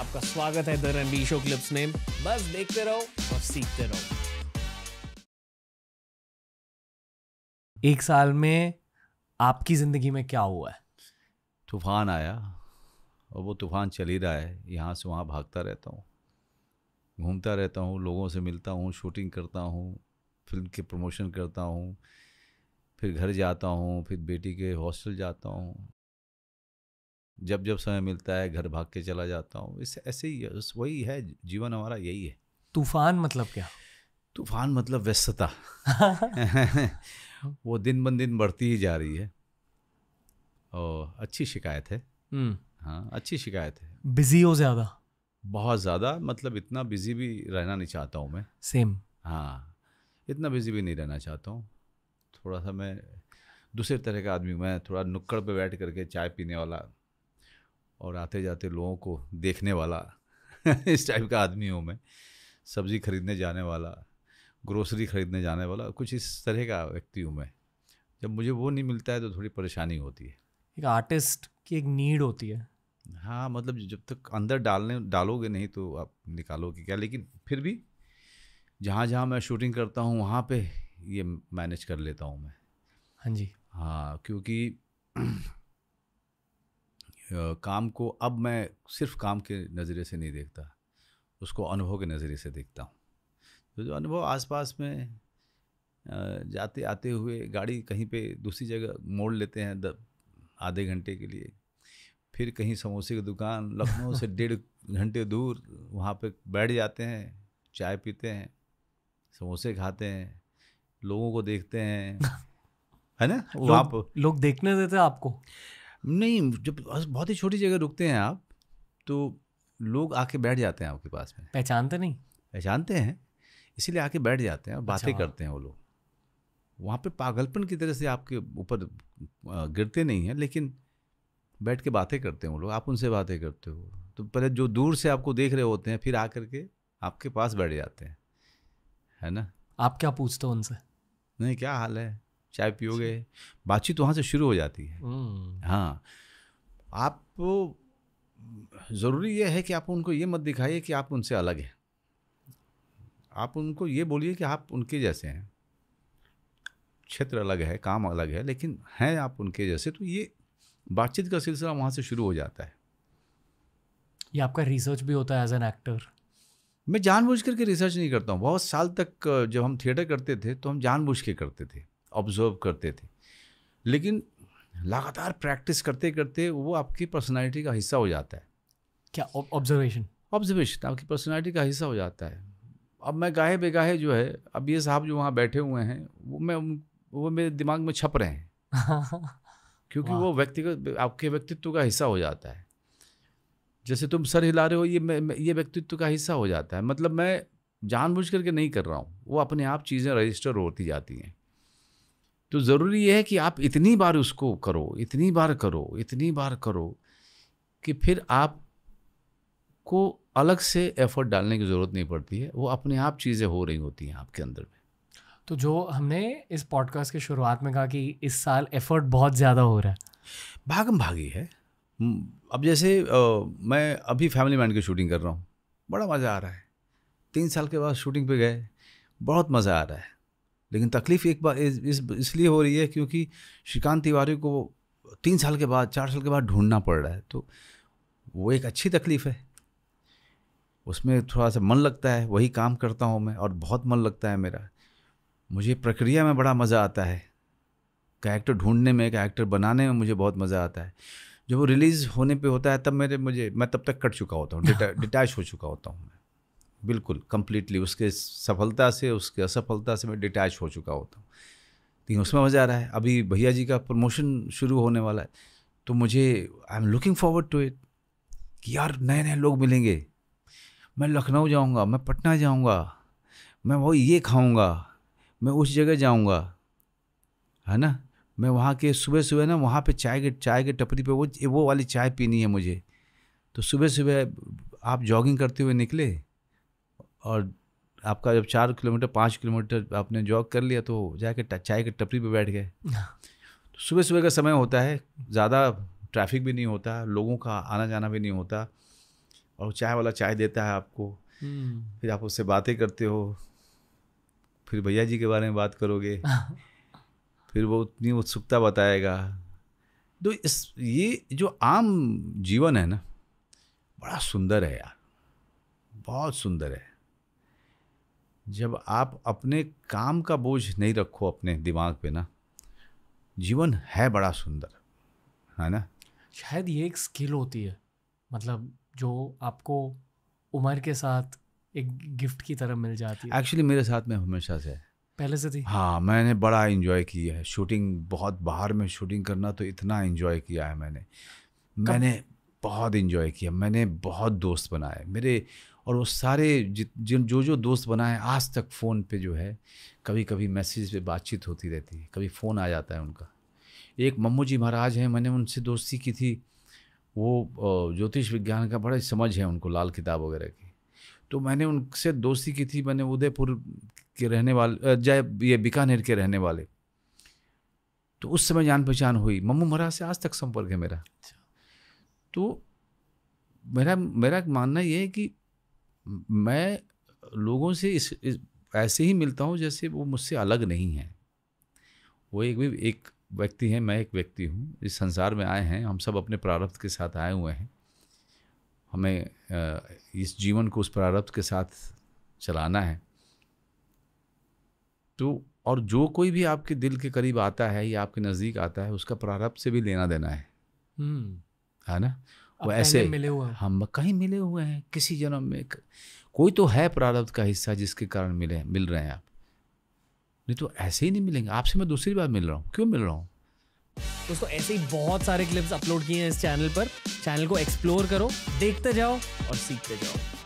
आपका स्वागत है the Ranbir show clips name बस देखते रहो और सीखते रहो एक साल में आपकी ज़िंदगी में क्या हुआ है तूफान आया और वो तूफान चल ही रहा है यहाँ से वहाँ भागता रहता हूँ घूमता रहता हूँ लोगों से मिलता हूँ शूटिंग करता हूँ फिल्म के प्रमोशन करता हूँ फिर घर जाता हूँ फिर बेटी के हॉस्टल जाता हूँ जब जब समय मिलता है घर भाग के चला जाता हूँ इस ऐसे ही वही है जीवन हमारा यही है तूफान मतलब क्या तूफान मतलब व्यस्तता वो दिन ब दिन बढ़ती ही जा रही है और अच्छी शिकायत है हम्म। हाँ अच्छी शिकायत है बिजी हो ज़्यादा बहुत ज़्यादा मतलब इतना बिजी भी रहना नहीं चाहता हूँ मैं सेम हाँ इतना बिजी भी नहीं रहना चाहता हूँ थोड़ा सा मैं दूसरे तरह का आदमी मैं थोड़ा नुक्कड़ पे बैठ करके चाय पीने वाला और आते जाते लोगों को देखने वाला इस टाइप का आदमी हूँ मैं सब्ज़ी खरीदने जाने वाला ग्रोसरी खरीदने जाने वाला कुछ इस तरह का व्यक्ति हूँ मैं जब मुझे वो नहीं मिलता है तो थोड़ी परेशानी होती है एक आर्टिस्ट की एक नीड होती है हाँ मतलब जब तक अंदर डालने डालोगे नहीं तो आप निकालोगे क्या लेकिन फिर भी जहाँ जहाँ मैं शूटिंग करता हूँ वहाँ पे ये मैनेज कर लेता हूँ मैं हाँ जी हाँ क्योंकि काम को अब मैं सिर्फ काम के नज़रिए से नहीं देखता उसको अनुभव के नज़रिए से देखता हूँ तो जो अनुभव आसपास में जाते आते हुए गाड़ी कहीं पे दूसरी जगह मोड़ लेते हैं आधे घंटे के लिए फिर कहीं समोसे की दुकान लखनऊ से डेढ़ घंटे दूर वहाँ पे बैठ जाते हैं चाय पीते हैं समोसे खाते हैं लोगों को देखते हैं है ना वहाँ लोग, लोग देखने देते आपको नहीं जब बहुत ही छोटी जगह रुकते हैं आप तो लोग आके बैठ जाते हैं आपके पास में पहचानते नहीं पहचानते हैं इसीलिए आके बैठ जाते हैं और अच्छा। बातें अच्छा। करते हैं वो लोग वहाँ पे पागलपन की तरह से आपके ऊपर गिरते नहीं हैं लेकिन बैठ के बातें करते हैं वो लोग आप उनसे बातें करते हो तो पहले जो दूर से आपको देख रहे होते हैं फिर आ करके आपके पास बैठ जाते हैं है ना आप क्या पूछते हो उनसे नहीं क्या हाल है चाय पियोगे बातचीत वहाँ से शुरू हो जाती है हम्म। हाँ आप ज़रूरी यह है कि आप उनको ये मत दिखाइए कि आप उनसे अलग हैं आप उनको ये बोलिए कि आप उनके जैसे हैं क्षेत्र अलग है काम अलग है लेकिन हैं आप उनके जैसे तो ये बातचीत का सिलसिला वहाँ से शुरू हो जाता है ये आपका रिसर्च भी होता है एज एन एक्टर मैं जानबूझ करके रिसर्च नहीं करता हूँ बहुत साल तक जब हम थिएटर करते थे तो हम जानबूझ के करते थे ऑब्जर्व करते थे लेकिन लगातार प्रैक्टिस करते करते वो आपकी पर्सनालिटी का हिस्सा हो जाता है क्या ऑब्जर्वेशन ऑब्जर्वेशन आपकी पर्सनालिटी का हिस्सा हो जाता है अब मैं गाहे बेगाहे जो है अब ये साहब जो वहाँ बैठे हुए हैं वो मैं वो मेरे दिमाग में छप रहे हैं क्योंकि वो व्यक्तिगत आपके व्यक्तित्व का हिस्सा हो जाता है जैसे तुम सर हिला रहे हो ये ये व्यक्तित्व का हिस्सा हो जाता है मतलब मैं जानबूझ करके नहीं कर रहा हूँ वो अपने आप चीज़ें रजिस्टर होती जाती हैं तो ज़रूरी यह है कि आप इतनी बार उसको करो इतनी बार करो इतनी बार करो कि फिर आप को अलग से एफर्ट डालने की ज़रूरत नहीं पड़ती है वो अपने आप चीज़ें हो रही होती हैं आपके अंदर में तो जो हमने इस पॉडकास्ट के शुरुआत में कहा कि इस साल एफर्ट बहुत ज़्यादा हो रहा है भागम भागी है हम्म, अब जैसे आ, मैं अभी फैमिली मैन की शूटिंग कर रहा हूँ बड़ा मज़ा आ रहा है तीन साल के बाद शूटिंग पे गए बहुत मज़ा आ रहा है लेकिन तकलीफ़ एक बार इस, इसलिए हो रही है क्योंकि श्रीकांत तिवारी को तीन साल के बाद चार साल के बाद ढूंढना पड़ रहा है तो वो एक अच्छी तकलीफ़ है उसमें थोड़ा सा मन लगता है वही काम करता हूँ मैं और बहुत मन लगता है मेरा मुझे प्रक्रिया में बड़ा मज़ा आता है कैरेक्टर ढूंढने में कैरेक्टर बनाने में मुझे बहुत मज़ा आता है जब वो रिलीज़ होने पे होता है तब मेरे मुझे मैं तब तक कट चुका होता हूँ डिटैच हो चुका होता हूँ मैं बिल्कुल कम्प्लीटली उसके सफलता से उसके असफलता से मैं डिटैच हो चुका होता हूँ लेकिन उसमें मज़ा आ रहा है अभी भैया जी का प्रमोशन शुरू होने वाला है तो मुझे I am looking forward to it कि यार नए नए लोग मिलेंगे मैं लखनऊ जाऊँगा मैं पटना जाऊँगा मैं वो ये खाऊँगा मैं उस जगह जाऊँगा है ना मैं वहाँ के सुबह सुबह ना वहाँ पे चाय के चाय के टपरी पे वो वो वाली चाय पीनी है मुझे तो सुबह सुबह आप जॉगिंग करते हुए निकले और आपका जब चार किलोमीटर पाँच किलोमीटर आपने जॉग कर लिया तो जाके चाय के टपरी पे बैठ गए हाँ। तो सुबह सुबह का समय होता है ज़्यादा ट्रैफिक भी नहीं होता लोगों का आना जाना भी नहीं होता और चाय वाला चाय देता है आपको हम्म। फिर आप उससे बातें करते हो फिर भैया जी के बारे में बात करोगे फिर वो उतनी उत्सुकता बताएगा तो इस ये जो आम जीवन है ना बड़ा सुंदर है यार बहुत सुंदर है जब आप अपने काम का बोझ नहीं रखो अपने दिमाग पे ना जीवन है बड़ा सुंदर है ना शायद ये एक स्किल होती है मतलब जो आपको उम्र के साथ एक गिफ्ट की तरह मिल जाती है एक्चुअली मेरे साथ में हमेशा से है पहले से थी हाँ मैंने बड़ा इन्जॉय किया है शूटिंग बहुत बाहर में शूटिंग करना तो इतना इन्जॉय किया है मैंने मैंने बहुत इन्जॉय किया मैंने बहुत दोस्त बनाए मेरे और वो सारे जिन जो जो दोस्त बनाए आज तक फ़ोन पे जो है कभी कभी मैसेज पे बातचीत होती रहती है कभी फ़ोन आ जाता है उनका एक मम्मू जी महाराज हैं मैंने उनसे दोस्ती की थी वो ज्योतिष विज्ञान का बड़ा समझ है उनको लाल किताब वगैरह की तो मैंने उनसे दोस्ती की थी मैंने उदयपुर के रहने वाले जय ये बीकानेर के रहने वाले तो उस समय जान पहचान हुई मम्मू महाराज से आज तक संपर्क है मेरा अच्छा। तो मेरा मेरा मानना ये है कि मैं लोगों से इस, इस ऐसे ही मिलता हूँ जैसे वो मुझसे अलग नहीं है वो एक भी एक व्यक्ति है मैं एक व्यक्ति हूँ इस संसार में आए हैं हम सब अपने प्रारब्ध के साथ आए हुए हैं हमें इस जीवन को उस प्रारब्ध के साथ चलाना है तो और जो कोई भी आपके दिल के करीब आता है या आपके नज़दीक आता है उसका प्रारब्ध से भी लेना देना है हम्म। है ना वो ऐसे मिले हुए हम कहीं मिले हुए हैं किसी जन्म में कोई तो है प्रारब्ध का हिस्सा जिसके कारण मिले मिल रहे हैं आप नहीं तो ऐसे ही नहीं मिलेंगे आपसे मैं दूसरी बार मिल रहा हूँ क्यों मिल रहा हूँ दोस्तों ऐसे ही बहुत सारे क्लिप्स अपलोड किए हैं इस चैनल पर चैनल को एक्सप्लोर करो देखते जाओ और सीखते जाओ